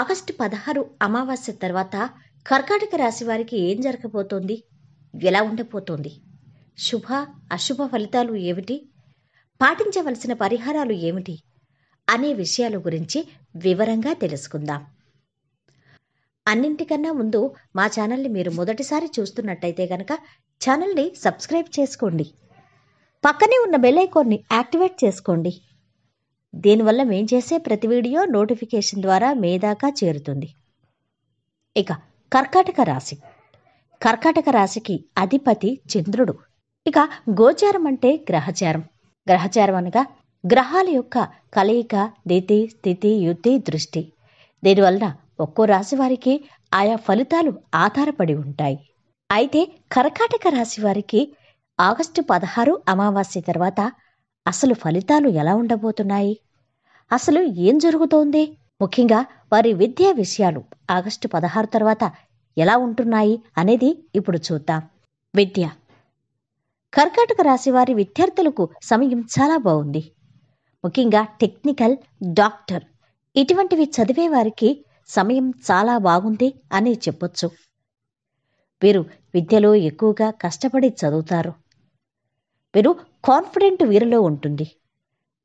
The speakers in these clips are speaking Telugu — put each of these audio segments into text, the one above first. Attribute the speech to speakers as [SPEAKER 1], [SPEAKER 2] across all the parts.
[SPEAKER 1] ఆగస్టు పదహారు అమావాస్య తర్వాత కర్కాటక రాశి వారికి ఏం జరగబోతోంది ఎలా ఉండబోతోంది శుభ అశుభ ఫలితాలు ఏమిటి పాటించవలసిన పరిహారాలు ఏమిటి అనే విషయాల గురించి వివరంగా తెలుసుకుందాం అన్నింటికన్నా ముందు మా ఛానల్ని మీరు మొదటిసారి చూస్తున్నట్టయితే కనుక ఛానల్ని సబ్స్క్రైబ్ చేసుకోండి పక్కనే ఉన్న బెల్ ఐకాన్ని యాక్టివేట్ చేసుకోండి దీనివల్ల మేం చేసే ప్రతి వీడియో నోటిఫికేషన్ ద్వారా మే దాకా చేరుతుంది ఇక కర్కాటక రాశి కర్కాటక రాశికి అధిపతి చంద్రుడు ఇక గోచారం అంటే గ్రహచారం గ్రహచారం అనగా గ్రహాల యొక్క కలయిక దితి స్థితి యుద్ధి దృష్టి దీనివలన ఒక్కో రాశి వారికి ఆయా ఫలితాలు ఆధారపడి ఉంటాయి అయితే కర్కాటక రాశి వారికి ఆగస్టు పదహారు అమావాస్య తర్వాత అసలు ఫలితాలు ఎలా ఉండబోతున్నాయి అసలు ఏం జరుగుతోంది ముఖ్యంగా వారి విద్యా విషయాలు ఆగస్టు పదహారు తర్వాత ఎలా ఉంటున్నాయి అనేది ఇప్పుడు చూద్దాం విద్య కర్కాటక రాశి వారి విద్యార్థులకు సమయం చాలా బాగుంది ముఖ్యంగా టెక్నికల్ డాక్టర్ ఇటువంటివి చదివే వారికి సమయం చాలా బాగుంది అని చెప్పొచ్చు వీరు విద్యలో ఎక్కువగా కష్టపడి చదువుతారు వీరు కాన్ఫిడెంట్ వీరిలో ఉంటుంది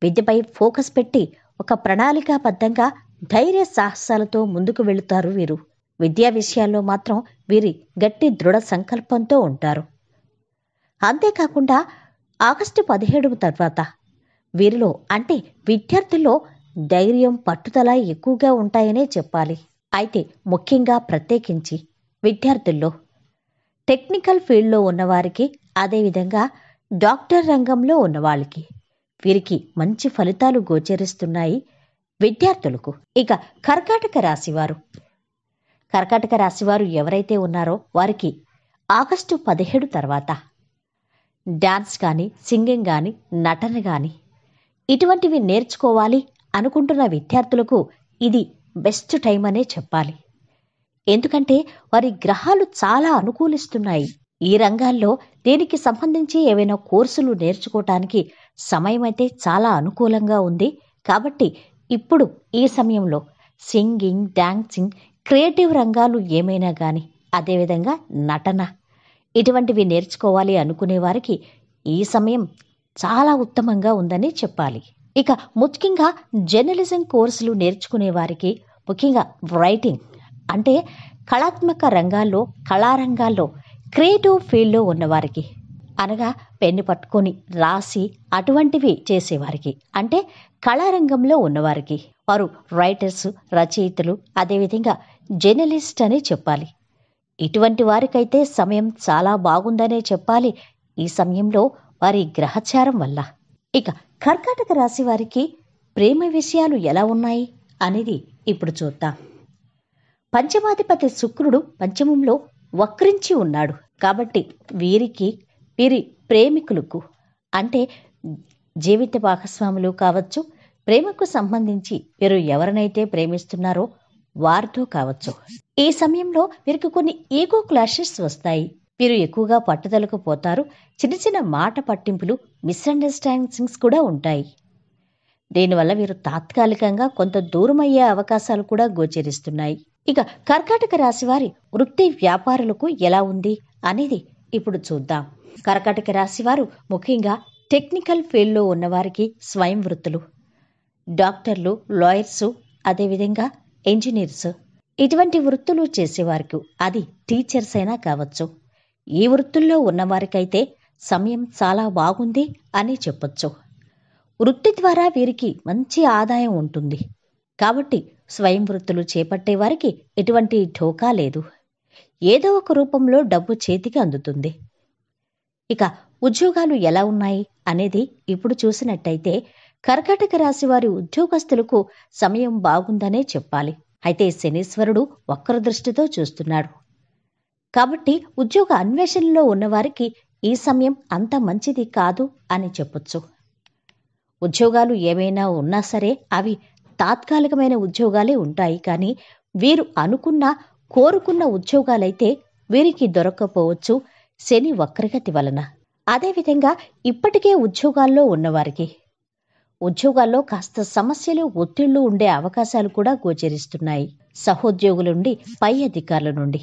[SPEAKER 1] విద్యపై ఫోకస్ పెట్టి ఒక ప్రణాళికాబద్ధంగా ధైర్య సాహసాలతో ముందుకు వెళుతారు వీరు విద్యా విషయాల్లో మాత్రం వీరి గట్టి దృఢ సంకల్పంతో ఉంటారు అంతేకాకుండా ఆగస్టు పదిహేడు తర్వాత వీరిలో అంటే విద్యార్థుల్లో ధైర్యం పట్టుదల ఎక్కువగా ఉంటాయనే చెప్పాలి అయితే ముఖ్యంగా ప్రత్యేకించి విద్యార్థుల్లో టెక్నికల్ ఫీల్డ్లో ఉన్నవారికి అదేవిధంగా డాక్టర్ రంగంలో ఉన్నవాళ్ళకి వీరికి మంచి ఫలితాలు గోచరిస్తున్నాయి విద్యార్థులకు ఇక కర్కాటక రాశివారు కర్కాటక రాశివారు ఎవరైతే ఉన్నారో వారికి ఆగస్టు పదిహేడు తర్వాత డాన్స్ కానీ సింగింగ్ కానీ నటన కానీ ఇటువంటివి నేర్చుకోవాలి అనుకుంటున్న విద్యార్థులకు ఇది బెస్ట్ టైం అనే చెప్పాలి ఎందుకంటే వారి గ్రహాలు చాలా అనుకూలిస్తున్నాయి ఈ రంగాల్లో దీనికి సంబంధించి ఏవైనా కోర్సులు నేర్చుకోవటానికి సమయం అయితే చాలా అనుకూలంగా ఉంది కాబట్టి ఇప్పుడు ఈ సమయంలో సింగింగ్ డ్యాన్సింగ్ క్రియేటివ్ రంగాలు ఏమైనా కానీ అదేవిధంగా నటన ఇటువంటివి నేర్చుకోవాలి అనుకునే వారికి ఈ సమయం చాలా ఉత్తమంగా ఉందని చెప్పాలి ఇక ముఖ్యంగా జర్నలిజం కోర్సులు నేర్చుకునే వారికి ముఖ్యంగా రైటింగ్ అంటే కళాత్మక రంగాల్లో కళారంగాల్లో క్రియేటివ్ ఫీల్డ్లో ఉన్నవారికి అనగా పెన్ను పట్టుకొని రాసి అటువంటివి చేసేవారికి అంటే కళారంగంలో ఉన్నవారికి వారు రైటర్స్ రచయితలు అదేవిధంగా జర్నలిస్ట్ అనే చెప్పాలి ఇటువంటి వారికైతే సమయం చాలా బాగుందనే చెప్పాలి ఈ సమయంలో వారి గ్రహచారం వల్ల ఇక కర్కాటక రాశి వారికి ప్రేమ విషయాలు ఎలా ఉన్నాయి అనేది ఇప్పుడు చూద్దాం పంచమాధిపతి శుక్రుడు పంచమంలో వక్రించి ఉన్నాడు కాబట్టి వీరికి వీరి ప్రేమికులకు అంటే జీవిత భాగస్వాములు కావచ్చు ప్రేమకు సంబంధించి వీరు ఎవరినైతే ప్రేమిస్తున్నారో వారితో కావచ్చు ఈ సమయంలో వీరికి కొన్ని ఈగో క్లాషెస్ వస్తాయి వీరు ఎక్కువగా పట్టుదలకు పోతారు చిన్న చిన్న మాట పట్టింపులు మిస్అండర్స్టాండింగ్స్ కూడా ఉంటాయి దీనివల్ల వీరు తాత్కాలికంగా కొంత దూరం అయ్యే అవకాశాలు కూడా గోచరిస్తున్నాయి ఇక కర్కాటక రాశివారి వృత్తి వ్యాపారులకు ఎలా ఉంది అనేది ఇప్పుడు చూద్దాం కర్కాటక రాశివారు ముఖ్యంగా టెక్నికల్ ఫీల్డ్లో ఉన్నవారికి స్వయం వృత్తులు డాక్టర్లు లాయర్సు అదేవిధంగా ఇంజనీర్స్ ఇటువంటి వృత్తులు చేసేవారికి అది టీచర్స్ అయినా కావచ్చు ఈ వృత్తుల్లో ఉన్నవారికైతే సమయం చాలా బాగుంది అని చెప్పొచ్చు వృత్తి ద్వారా వీరికి మంచి ఆదాయం ఉంటుంది కాబట్టి స్వయం వృత్తులు చేపట్టేవారికి ఎటువంటి ఢోకా లేదు ఏదో ఒక రూపంలో డబ్బు చేతికి అందుతుంది ఇక ఉద్యోగాలు ఎలా ఉన్నాయి అనేది ఇప్పుడు చూసినట్టయితే కర్కాటక రాశి వారి ఉద్యోగస్తులకు సమయం బాగుందనే చెప్పాలి అయితే శనీశ్వరుడు వక్ర దృష్టితో చూస్తున్నాడు కాబట్టి ఉద్యోగ అన్వేషణలో ఉన్నవారికి ఈ సమయం అంత మంచిది కాదు అని చెప్పొచ్చు ఉద్యోగాలు ఏమైనా ఉన్నా సరే అవి తాత్కాలికమైన ఉద్యోగాలే ఉంటాయి కానీ వీరు అనుకున్న కోరుకున్న ఉద్యోగాలైతే వీరికి దొరక్కపోవచ్చు శని వక్రగతి వలన అదేవిధంగా ఇప్పటికే ఉద్యోగాల్లో ఉన్నవారికి ఉద్యోగాల్లో కాస్త సమస్యలు ఒత్తిళ్లు ఉండే అవకాశాలు కూడా గోచరిస్తున్నాయి సహోద్యోగుల నుండి పై అధికారుల నుండి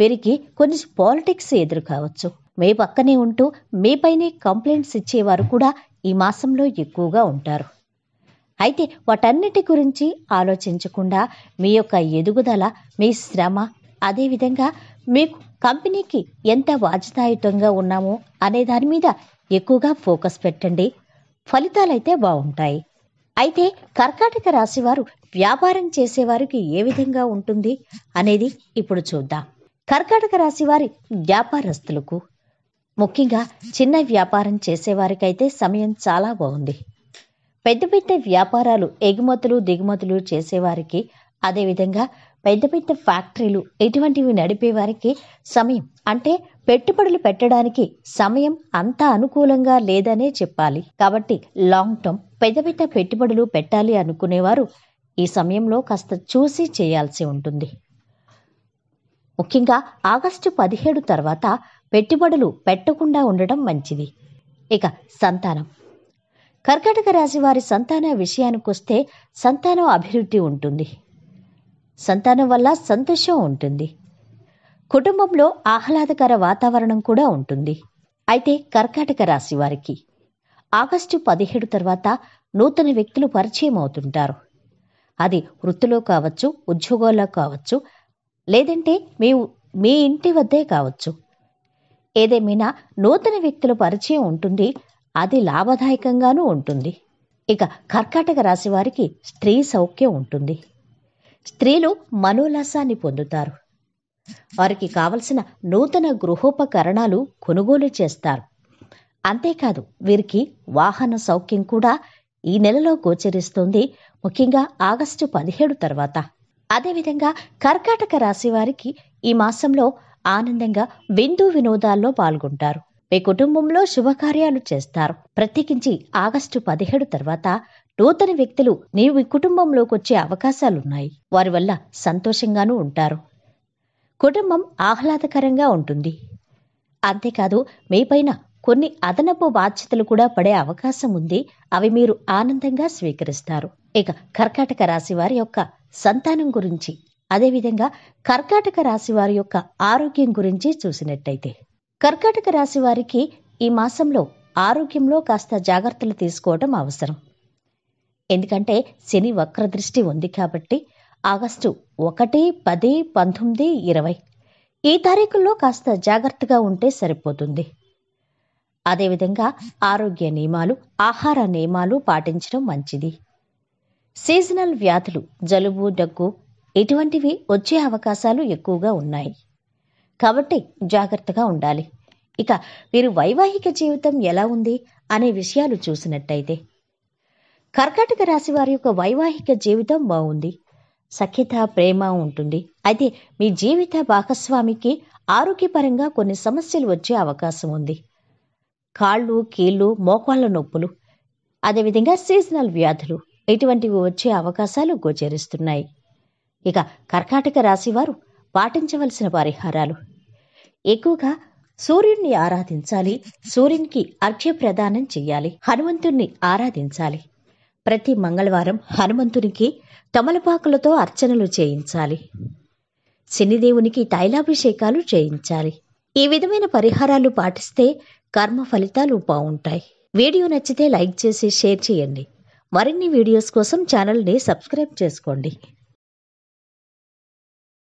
[SPEAKER 1] వీరికి కొన్ని పాలిటిక్స్ ఎదురు కావచ్చు మీ పక్కనే ఉంటూ మీపైనే కంప్లైంట్స్ ఇచ్చేవారు కూడా ఈ మాసంలో ఎక్కువగా ఉంటారు అయితే వాటన్నిటి గురించి ఆలోచించకుండా మీ యొక్క ఎదుగుదల మీ శ్రమ అదేవిధంగా మీకు కంపెనీకి ఎంత వాజతాయుతంగా ఉన్నామో అనే దాని మీద ఎక్కువగా ఫోకస్ పెట్టండి ఫలితాలైతే బాగుంటాయి అయితే కర్కాటక రాశివారు వ్యాపారం చేసేవారికి ఏ విధంగా ఉంటుంది అనేది ఇప్పుడు చూద్దాం కర్కాటక రాశివారి వ్యాపారస్తులకు ముఖ్యంగా చిన్న వ్యాపారం చేసేవారికైతే సమయం చాలా బాగుంది పెద్ద పెద్ద వ్యాపారాలు ఎగుమతులు దిగుమతులు చేసేవారికి అదేవిధంగా పెద్ద పెద్ద ఫ్యాక్టరీలు ఇటువంటివి నడిపేవారికి సమయం అంటే పెట్టుబడులు పెట్టడానికి సమయం అంత అనుకూలంగా లేదనే చెప్పాలి కాబట్టి లాంగ్ టర్మ్ పెద్ద పెద్ద పెట్టుబడులు పెట్టాలి అనుకునేవారు ఈ సమయంలో కాస్త చూసి చేయాల్సి ఉంటుంది ముఖ్యంగా ఆగస్టు పదిహేడు తర్వాత పెట్టుబడులు పెట్టకుండా ఉండడం మంచిది ఇక సంతానం కర్కాటక రాశి వారి సంతాన విషయానికొస్తే సంతానం అభివృద్ధి ఉంటుంది సంతానం వల్ల సంతోషం ఉంటుంది కుటుంబంలో ఆహ్లాదకర వాతావరణం కూడా ఉంటుంది అయితే కర్కాటక రాశి వారికి ఆగస్టు పదిహేడు తర్వాత నూతన వ్యక్తులు పరిచయం అవుతుంటారు అది వృత్తిలో కావచ్చు ఉద్యోగాల్లో కావచ్చు లేదంటే మీ మీ ఇంటి వద్దే కావచ్చు ఏదేమైనా నూతన వ్యక్తుల పరిచయం ఉంటుంది అది లాభదాయకంగానూ ఉంటుంది ఇక కర్కాటక రాశి వారికి స్త్రీ సౌఖ్యం ఉంటుంది స్త్రీలు మనోల్లాసాన్ని పొందుతారు వారికి కావలసిన నూతన గృహోపకరణాలు కొనుగోలు చేస్తారు అంతేకాదు వీరికి వాహన సౌఖ్యం కూడా ఈ నెలలో గోచరిస్తుంది ముఖ్యంగా ఆగస్టు పదిహేడు తర్వాత అదేవిధంగా కర్కాటక రాశి వారికి ఈ మాసంలో ఆనందంగా విందు వినోదాల్లో పాల్గొంటారు మీ కుటుంబంలో శుభకార్యాలు చేస్తారు ప్రత్యేకించి ఆగస్టు పదిహేడు తర్వాత నూతన వ్యక్తులు మీ కుటుంబంలోకి వచ్చే అవకాశాలున్నాయి వారి వల్ల సంతోషంగానూ ఉంటారు కుటుంబం ఆహ్లాదకరంగా ఉంటుంది అంతేకాదు మీపైన కొన్ని అదనపు బాధ్యతలు కూడా పడే అవకాశం ఉంది అవి మీరు ఆనందంగా స్వీకరిస్తారు ఇక కర్కాటక రాశి వారి యొక్క సంతానం గురించి అదేవిధంగా కర్కాటక రాశి వారి యొక్క ఆరోగ్యం గురించి చూసినట్టయితే కర్కాటక రాశి వారికి ఈ మాసంలో ఆరోగ్యంలో కాస్త జాగ్రత్తలు తీసుకోవడం అవసరం ఎందుకంటే శని వక్ర దృష్టి ఉంది కాబట్టి ఆగస్టు ఒకటి పది పంతొమ్మిది ఇరవై ఈ తారీఖుల్లో కాస్త జాగ్రత్తగా ఉంటే సరిపోతుంది అదేవిధంగా ఆరోగ్య నియమాలు ఆహార నియమాలు పాటించడం మంచిది సీజనల్ వ్యాధులు జలుబు దగ్గు ఇటువంటివి వచ్చే అవకాశాలు ఎక్కువగా ఉన్నాయి కాబట్టి జాగ్రత్తగా ఉండాలి ఇక వీరి వైవాహిక జీవితం ఎలా ఉంది అనే విషయాలు చూసినట్టయితే కర్కాటక రాశి వారి యొక్క వైవాహిక జీవితం బాగుంది సఖ్యత ప్రేమ ఉంటుంది అయితే మీ జీవిత భాగస్వామికి ఆరోగ్యపరంగా కొన్ని సమస్యలు వచ్చే అవకాశం ఉంది కాళ్ళు కీళ్ళు మోకాళ్ళ నొప్పులు అదేవిధంగా సీజనల్ వ్యాధులు ఇటువంటివి వచ్చే అవకాశాలు గోచరిస్తున్నాయి ఇక కర్కాటక రాశివారు పాటించవలసిన పరిహారాలు ఎక్కువగా సూర్యుణ్ణి ఆరాధించాలి సూర్యునికి అర్ఘ్యప్రదానం ప్రదానం చేయాలి హనుమంతుణ్ణి ఆరాధించాలి ప్రతి మంగళవారం హనుమంతునికి తమలపాకులతో అర్చనలు చేయించాలి శనిదేవునికి తైలాభిషేకాలు చేయించాలి ఈ విధమైన పరిహారాలు పాటిస్తే కర్మ ఫలితాలు బాగుంటాయి వీడియో నచ్చితే లైక్ చేసి షేర్ చేయండి మరిన్ని వీడియోస్ కోసం ఛానల్ని సబ్స్క్రైబ్ చేసుకోండి